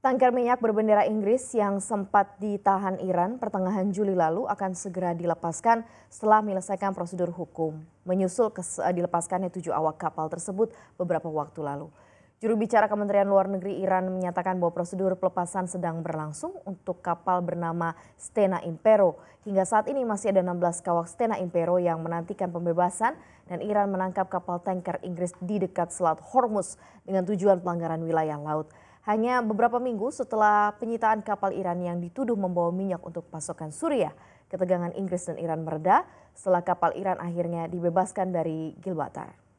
Tanker minyak berbendera Inggris yang sempat ditahan Iran pertengahan Juli lalu akan segera dilepaskan setelah menyelesaikan prosedur hukum. Menyusul eh, dilepaskannya tujuh awak kapal tersebut beberapa waktu lalu. Juru bicara Kementerian Luar Negeri Iran menyatakan bahwa prosedur pelepasan sedang berlangsung untuk kapal bernama Stena Impero. Hingga saat ini masih ada 16 kawak Stena Impero yang menantikan pembebasan dan Iran menangkap kapal tanker Inggris di dekat Selat Hormuz dengan tujuan pelanggaran wilayah laut hanya beberapa minggu setelah penyitaan kapal Iran yang dituduh membawa minyak untuk pasokan Suriah, ketegangan Inggris dan Iran mereda setelah kapal Iran akhirnya dibebaskan dari Gilbatar.